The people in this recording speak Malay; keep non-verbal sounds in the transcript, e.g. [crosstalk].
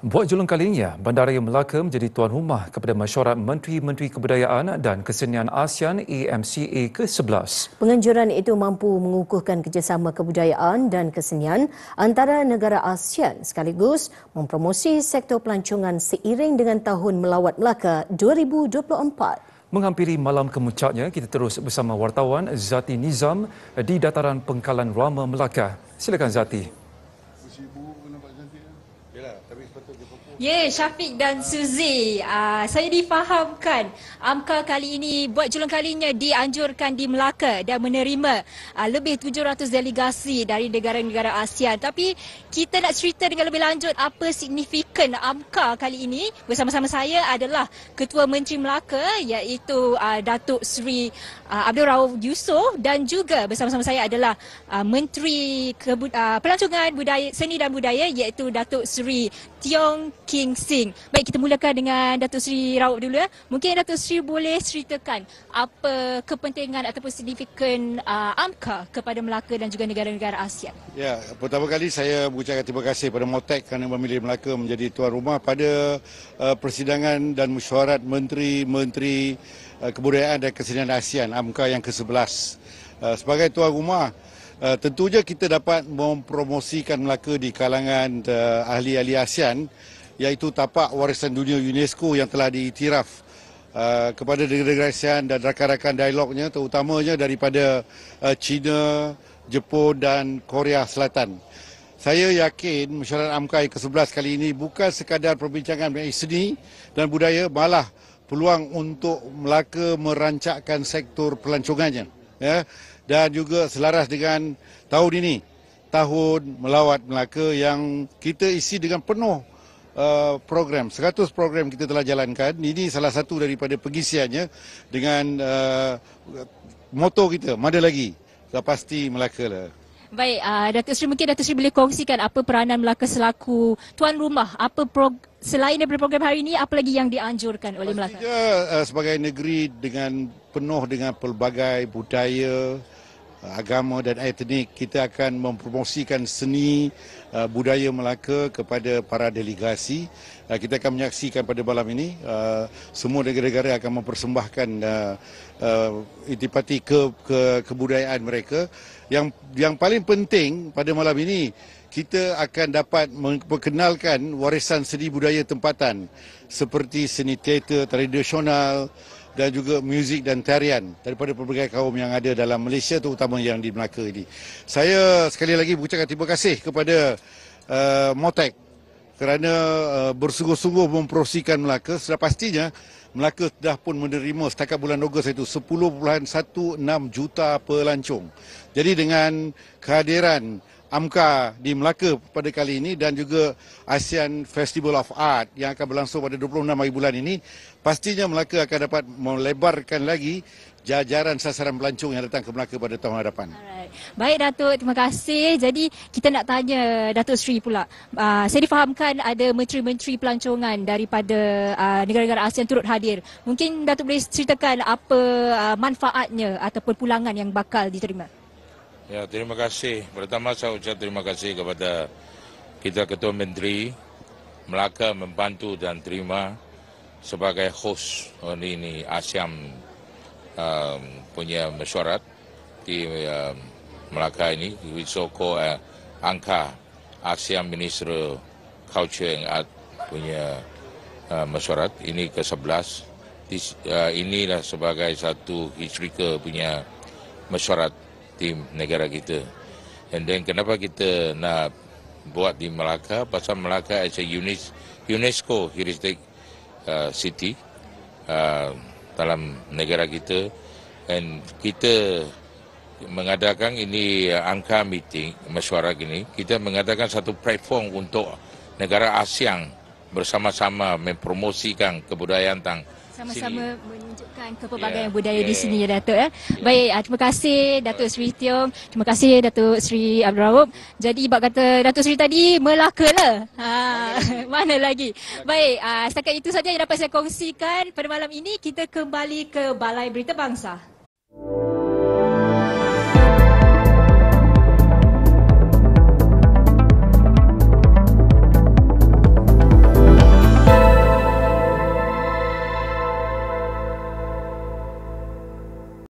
Buat julung kalinya, Bandaraya Melaka menjadi tuan rumah kepada mesyuarat Menteri-Menteri Kebudayaan dan Kesenian ASEAN EMCA ke-11. Penganjuran itu mampu mengukuhkan kerjasama kebudayaan dan kesenian antara negara ASEAN sekaligus mempromosi sektor pelancongan seiring dengan Tahun Melawat Melaka 2024. Menghampiri malam kemuncaknya, kita terus bersama wartawan Zati Nizam di dataran Pengkalan Rama Melaka. Silakan Zati. yeah, Syafiq dan Suzy. Uh, saya difahamkan AMKA kali ini buat julung kalinya dianjurkan di Melaka dan menerima uh, lebih 700 delegasi dari negara-negara ASEAN. Tapi kita nak cerita dengan lebih lanjut apa signifikan AMKA kali ini. Bersama-sama saya adalah Ketua Menteri Melaka iaitu uh, Datuk Seri uh, Abdul Rauf Yusof dan juga bersama-sama saya adalah uh, Menteri Kebud- uh, Pelancongan Budaya, Seni dan Budaya iaitu Datuk Seri Tiong K. King Sing. Baik kita mulakan dengan Datuk Seri Rauf dulu ya. Mungkin Datuk Seri boleh ceritakan apa kepentingan ataupun signifikan uh, AMCA kepada Melaka dan juga negara-negara ASEAN. Ya, pertama kali saya mengucapkan terima kasih kepada MOTEC kerana memilih Melaka menjadi tuan rumah pada uh, persidangan dan mesyuarat menteri-menteri uh, kebudayaan dan kesenian ASEAN AMCA yang ke-11. Uh, sebagai tuan rumah Uh, saja kita dapat mempromosikan Melaka di kalangan uh, ahli-ahli ASEAN iaitu tapak warisan dunia UNESCO yang telah diiktiraf uh, kepada delegasian dan rakan-rakan dialognya terutamanya daripada uh, China, Jepun dan Korea Selatan. Saya yakin mesyuarat AMKAI ke-11 kali ini bukan sekadar perbincangan mengenai seni dan budaya malah peluang untuk Melaka merancakkan sektor pelancongannya ya dan juga selaras dengan tahun ini tahun melawat Melaka yang kita isi dengan penuh Uh, program 100 program kita telah jalankan ini salah satu daripada pengisiannya dengan uh, moto kita mana lagi dah pasti Melaka lah baik uh, Datuk Seri mungkin Datuk Seri boleh kongsikan apa peranan Melaka selaku tuan rumah apa prog- selain daripada program hari ini apa lagi yang dianjurkan oleh Pastinya, Melaka uh, sebagai negeri dengan penuh dengan pelbagai budaya agama dan etnik kita akan mempromosikan seni uh, budaya Melaka kepada para delegasi uh, kita akan menyaksikan pada malam ini uh, semua negara-negara akan mempersembahkan intipati ke, ke kebudayaan mereka yang yang paling penting pada malam ini kita akan dapat memperkenalkan warisan seni budaya tempatan seperti seni teater tradisional dan juga muzik dan tarian daripada pelbagai kaum yang ada dalam Malaysia terutama yang di Melaka ini. Saya sekali lagi mengucapkan terima kasih kepada uh, eh, Motek kerana uh, bersungguh-sungguh mempromosikan Melaka. Sudah pastinya Melaka dah pun menerima setakat bulan Ogos itu 10.16 juta pelancong. Jadi dengan kehadiran AMKA di Melaka pada kali ini dan juga ASEAN Festival of Art yang akan berlangsung pada 26 hari bulan ini, pastinya Melaka akan dapat melebarkan lagi jajaran sasaran pelancong yang datang ke Melaka pada tahun hadapan. Baik Datuk, terima kasih. Jadi kita nak tanya Datuk Sri pula. Uh, saya difahamkan ada menteri-menteri pelancongan daripada uh, negara-negara ASEAN turut hadir. Mungkin Datuk boleh ceritakan apa uh, manfaatnya ataupun pulangan yang bakal diterima? Ya, terima kasih. Pertama saya ucap terima kasih kepada kita Ketua Menteri Melaka membantu dan terima sebagai host hari ini ASEAN um, punya mesyuarat di um, Melaka ini di Soko uh, Angka ASEAN Minister Culture and Art punya uh, mesyuarat ini ke-11 di, uh, inilah sebagai satu historical punya mesyuarat tim negara kita. And then kenapa kita nak buat di Melaka? Pasal Melaka as a UNESCO heritage uh, city uh, dalam negara kita. And kita mengadakan ini uh, angka meeting mesyuarat ini kita mengadakan satu platform untuk negara ASEAN bersama-sama mempromosikan kebudayaan tang sama-sama dan kepelbagaian yeah. budaya yeah. di ya, sini ya Datuk ya. Yeah. Baik, uh, terima kasih Datuk Sri Tiong, terima kasih Datuk Sri Abdul Rahim. Jadi ibu kata Datuk Sri tadi Melaka lah. Ha, [laughs] mana lagi? Baik, uh, setakat itu saja yang dapat saya kongsikan pada malam ini kita kembali ke Balai Berita Bangsa. Thank you.